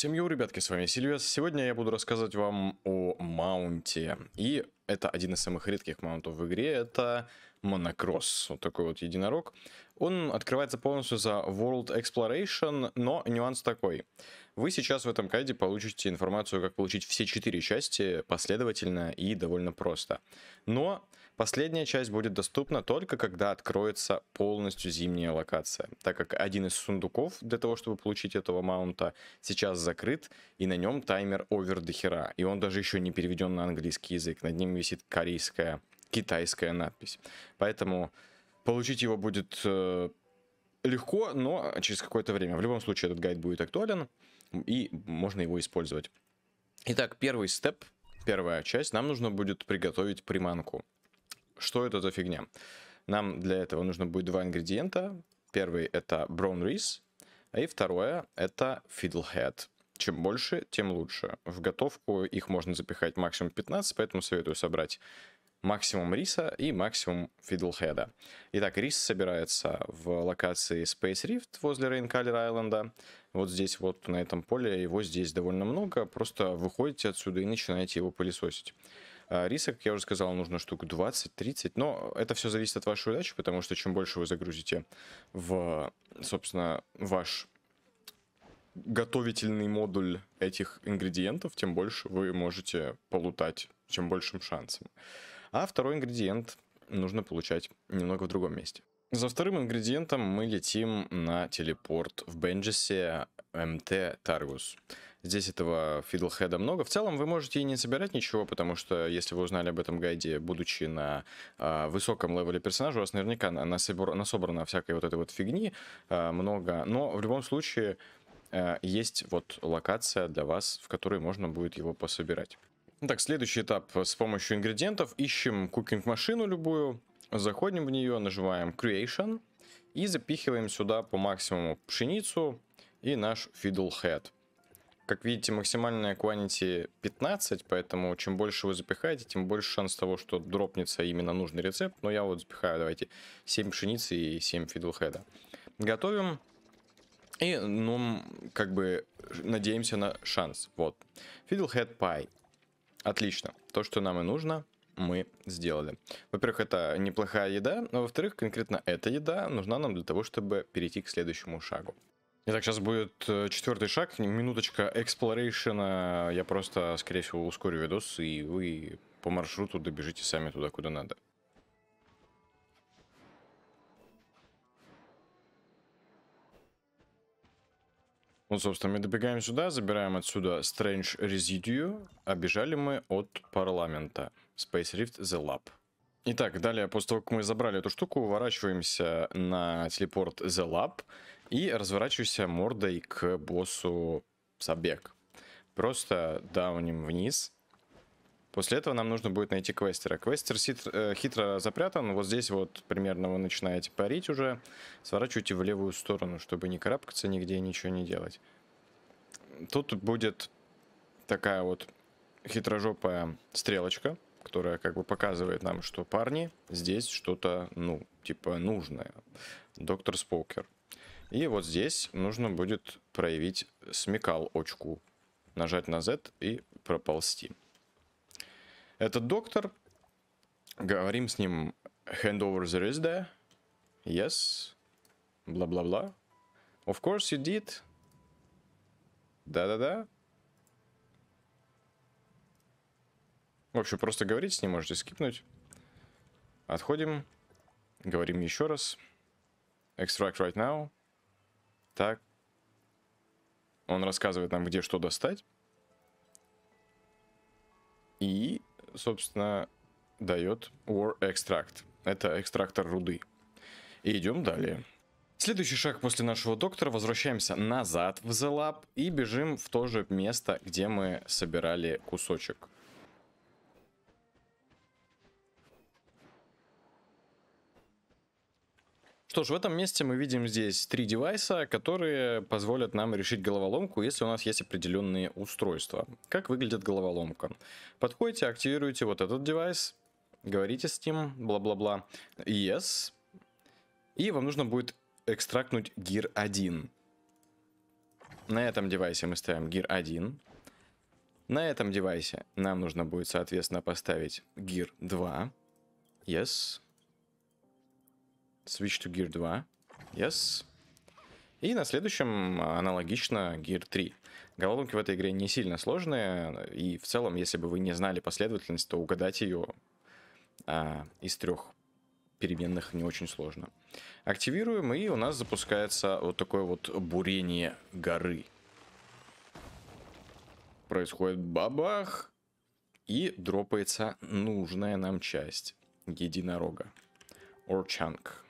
Всем йоу, ребятки, с вами Сильвес. Сегодня я буду рассказывать вам о маунте. И это один из самых редких маунтов в игре, это монокросс, вот такой вот единорог. Он открывается полностью за World Exploration, но нюанс такой. Вы сейчас в этом кайде получите информацию, как получить все четыре части последовательно и довольно просто. Но Последняя часть будет доступна только когда откроется полностью зимняя локация, так как один из сундуков для того, чтобы получить этого маунта, сейчас закрыт, и на нем таймер овер до хера, и он даже еще не переведен на английский язык, над ним висит корейская, китайская надпись. Поэтому получить его будет э, легко, но через какое-то время. В любом случае этот гайд будет актуален, и можно его использовать. Итак, первый степ, первая часть, нам нужно будет приготовить приманку. Что это за фигня? Нам для этого нужно будет два ингредиента. Первый это brown rice, и второе это fiddlehead. Чем больше, тем лучше. В готовку их можно запихать максимум 15, поэтому советую собрать максимум риса и максимум фидлхеда. Итак, рис собирается в локации Space Rift возле Рейнкалер Айленда. Вот здесь вот на этом поле его здесь довольно много. Просто выходите отсюда и начинаете его пылесосить. А, Риса, как я уже сказал, нужно штук 20-30, но это все зависит от вашей удачи, потому что чем больше вы загрузите в, собственно, ваш готовительный модуль этих ингредиентов, тем больше вы можете полутать, чем большим шансом. А второй ингредиент нужно получать немного в другом месте. За вторым ингредиентом мы летим на телепорт в Бенджесе МТ Таргус. Здесь этого фидлхеда много. В целом вы можете и не собирать ничего, потому что если вы узнали об этом гайде, будучи на э, высоком левеле персонажа, у вас наверняка на, на всякой вот этой вот фигни э, много. Но в любом случае э, есть вот локация для вас, в которой можно будет его пособирать. Так, следующий этап с помощью ингредиентов. Ищем кукинг-машину любую, заходим в нее, нажимаем Creation и запихиваем сюда по максимуму пшеницу и наш Fiddlehead. Как видите, максимальная quantity 15, поэтому чем больше вы запихаете, тем больше шанс того, что дропнется именно нужный рецепт. Но я вот запихаю, давайте, 7 пшеницы и 7 фидлхеда. Готовим. И, ну, как бы, надеемся на шанс. Вот. фидлхед пай. Отлично. То, что нам и нужно, мы сделали. Во-первых, это неплохая еда. но во-вторых, конкретно эта еда нужна нам для того, чтобы перейти к следующему шагу. Итак, сейчас будет э, четвертый шаг, минуточка эксплорейшена. Я просто, скорее всего, ускорю видос, и вы по маршруту добежите сами туда, куда надо. Вот, собственно, мы добегаем сюда, забираем отсюда Strange Residue, а бежали мы от парламента. Space Rift The Lab. Итак, далее, после того, как мы забрали эту штуку, уворачиваемся на телепорт The Lab и разворачиваемся мордой к боссу Сабек. Просто дауним вниз. После этого нам нужно будет найти квестера. Квестер э, хитро запрятан. Вот здесь вот примерно вы начинаете парить уже. Сворачивайте в левую сторону, чтобы не карабкаться нигде и ничего не делать. Тут будет такая вот хитрожопая стрелочка которая как бы показывает нам, что парни, здесь что-то, ну, типа нужное. Доктор Спокер. И вот здесь нужно будет проявить смекал очку. Нажать на Z и проползти. Этот доктор, говорим с ним hand over the wrist there. Yes. Бла-бла-бла. Of course you did. Да-да-да. В общем, просто говорить с ним можете скипнуть. Отходим. Говорим еще раз. Extract right now. Так. Он рассказывает нам, где что достать. И, собственно, дает War Extract. Это экстрактор руды. И идем далее. Следующий шаг после нашего доктора. Возвращаемся назад в The Lab и бежим в то же место, где мы собирали кусочек. Что ж, в этом месте мы видим здесь три девайса, которые позволят нам решить головоломку, если у нас есть определенные устройства. Как выглядит головоломка? Подходите, активируете вот этот девайс, говорите с ним, бла-бла-бла, yes, и вам нужно будет экстрактнуть гир 1. На этом девайсе мы ставим гир 1. На этом девайсе нам нужно будет, соответственно, поставить гир 2. Yes. Switch to Gear 2. Yes. И на следующем а, аналогично Gear 3. Головоломки в этой игре не сильно сложные, и в целом, если бы вы не знали последовательность, то угадать ее а, из трех переменных не очень сложно. Активируем, и у нас запускается вот такое вот бурение горы. Происходит бабах, и дропается нужная нам часть единорога. Орчанг.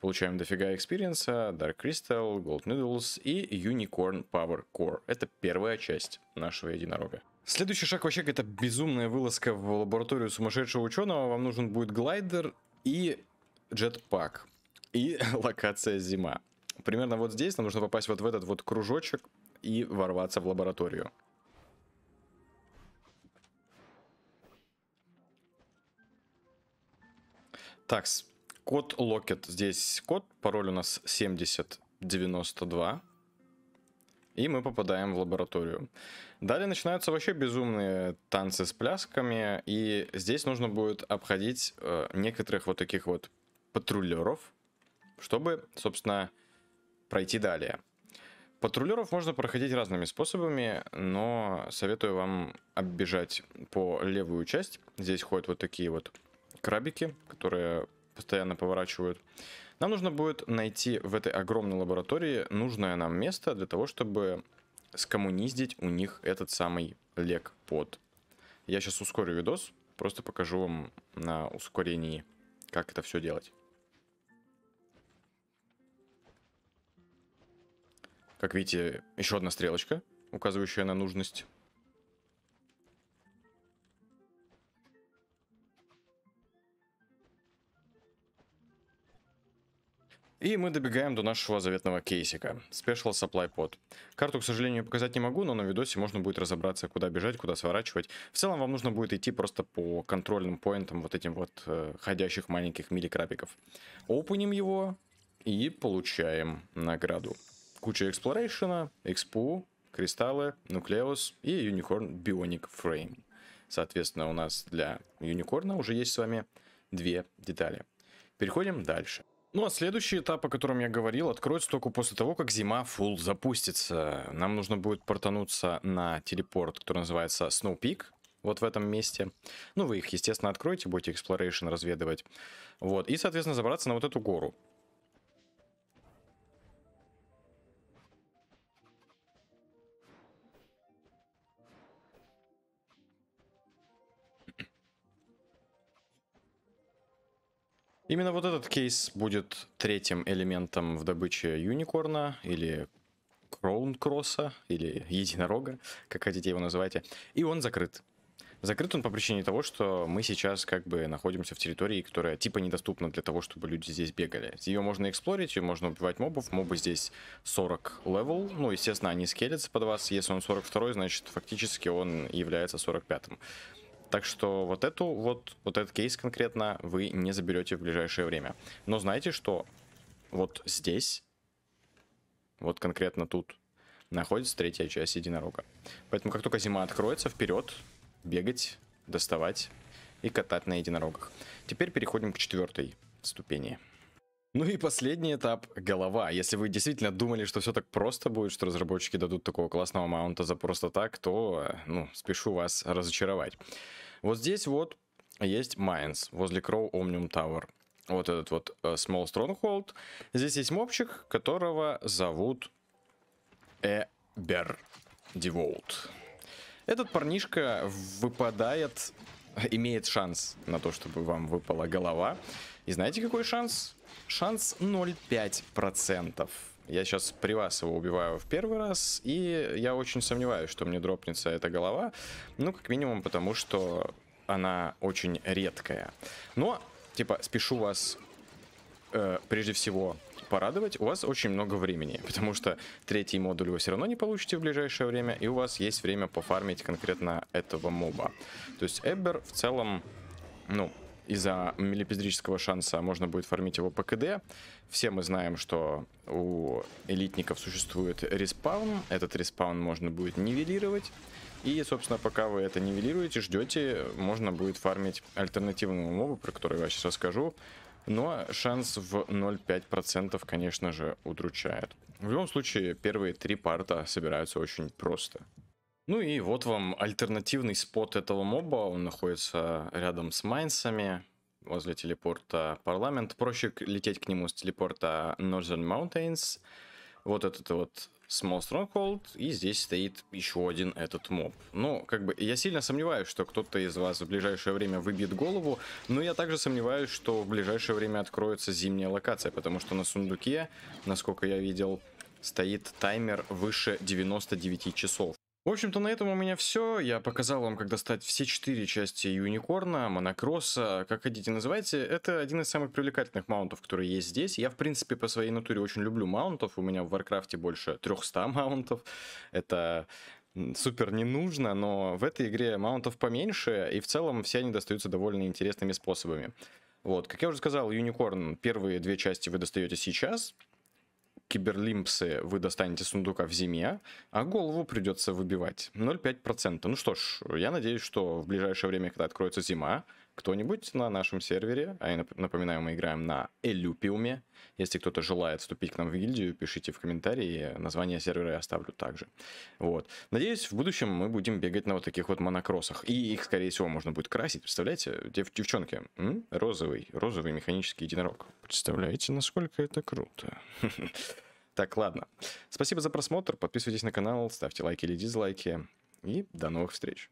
Получаем дофига экспириенса, Dark Crystal, Gold Noodles и Unicorn Power Core. Это первая часть нашего единорога. Следующий шаг вообще какая-то безумная вылазка в лабораторию сумасшедшего ученого. Вам нужен будет глайдер и джетпак. И локация зима. Примерно вот здесь нам нужно попасть вот в этот вот кружочек и ворваться в лабораторию. Такс, Код Локет. Здесь код. Пароль у нас 7092. И мы попадаем в лабораторию. Далее начинаются вообще безумные танцы с плясками. И здесь нужно будет обходить э, некоторых вот таких вот патрулеров, чтобы, собственно, пройти далее. Патрулеров можно проходить разными способами, но советую вам оббежать по левую часть. Здесь ходят вот такие вот крабики, которые постоянно поворачивают. Нам нужно будет найти в этой огромной лаборатории нужное нам место для того, чтобы скоммуниздить у них этот самый лег-под. Я сейчас ускорю видос, просто покажу вам на ускорении, как это все делать. Как видите, еще одна стрелочка, указывающая на нужность И мы добегаем до нашего заветного кейсика. Special Supply Pod. Карту, к сожалению, показать не могу, но на видосе можно будет разобраться, куда бежать, куда сворачивать. В целом вам нужно будет идти просто по контрольным поинтам вот этим вот э, ходящих маленьких мили-крабиков. Опуним его и получаем награду. Куча эксплорейшена, экспу, кристаллы, нуклеус и юникорн бионик фрейм. Соответственно, у нас для юникорна уже есть с вами две детали. Переходим дальше. Ну а следующий этап, о котором я говорил, откроется только после того, как зима full запустится. Нам нужно будет портануться на телепорт, который называется Snow Peak, вот в этом месте. Ну, вы их, естественно, откроете, будете exploration разведывать. Вот, и, соответственно, забраться на вот эту гору. Именно вот этот кейс будет третьим элементом в добыче юникорна или кроун кросса или единорога, как хотите его называйте. И он закрыт. Закрыт он по причине того, что мы сейчас как бы находимся в территории, которая типа недоступна для того, чтобы люди здесь бегали. Ее можно эксплорить, ее можно убивать мобов. Мобы здесь 40 левел. Ну, естественно, они скелятся под вас. Если он 42, значит, фактически он является 45. -м. Так что вот эту вот, вот этот кейс конкретно вы не заберете в ближайшее время. Но знаете, что вот здесь, вот конкретно тут, находится третья часть единорога. Поэтому как только зима откроется, вперед, бегать, доставать и катать на единорогах. Теперь переходим к четвертой ступени. Ну и последний этап — голова. Если вы действительно думали, что все так просто будет, что разработчики дадут такого классного маунта за просто так, то, ну, спешу вас разочаровать. Вот здесь вот есть Майнс возле Crow Omnium Tower. Вот этот вот э, Small Stronghold. Здесь есть мобчик, которого зовут Эбер Деволт. Этот парнишка выпадает, имеет шанс на то, чтобы вам выпала голова. И знаете, какой шанс? Шанс 0,5%. Я сейчас при вас его убиваю в первый раз, и я очень сомневаюсь, что мне дропнется эта голова. Ну, как минимум, потому что она очень редкая. Но, типа, спешу вас э, прежде всего порадовать, у вас очень много времени, потому что третий модуль вы все равно не получите в ближайшее время, и у вас есть время пофармить конкретно этого моба. То есть Эббер в целом, ну, из-за мелипиздрического шанса можно будет фармить его по КД. Все мы знаем, что у элитников существует респаун. Этот респаун можно будет нивелировать. И, собственно, пока вы это нивелируете, ждете, можно будет фармить альтернативного моба, про который я сейчас расскажу. Но шанс в 0,5% конечно же удручает. В любом случае, первые три парта собираются очень просто. Ну и вот вам альтернативный спот этого моба. Он находится рядом с майнсами, возле телепорта парламент. Проще лететь к нему с телепорта Northern Mountains. Вот этот вот Small Stronghold. И здесь стоит еще один этот моб. Ну, как бы, я сильно сомневаюсь, что кто-то из вас в ближайшее время выбьет голову. Но я также сомневаюсь, что в ближайшее время откроется зимняя локация. Потому что на сундуке, насколько я видел, стоит таймер выше 99 часов. В общем-то, на этом у меня все. Я показал вам, как достать все четыре части Юникорна, Монокросса, как хотите называйте. Это один из самых привлекательных маунтов, которые есть здесь. Я, в принципе, по своей натуре очень люблю маунтов. У меня в Варкрафте больше 300 маунтов. Это супер не нужно, но в этой игре маунтов поменьше, и в целом все они достаются довольно интересными способами. Вот, как я уже сказал, Юникорн, первые две части вы достаете сейчас, киберлимпсы вы достанете сундука в зиме, а голову придется выбивать 0,5%. Ну что ж, я надеюсь, что в ближайшее время, когда откроется зима, кто-нибудь на нашем сервере, а я напоминаю, мы играем на Элюпиуме. Если кто-то желает вступить к нам в гильдию, пишите в комментарии, название сервера я оставлю также. Вот. Надеюсь, в будущем мы будем бегать на вот таких вот монокроссах. И их, скорее всего, можно будет красить. Представляете, Дев девчонки, м? розовый, розовый механический единорог. Представляете, насколько это круто. Так, ладно. Спасибо за просмотр, подписывайтесь на канал, ставьте лайки или дизлайки. И до новых встреч.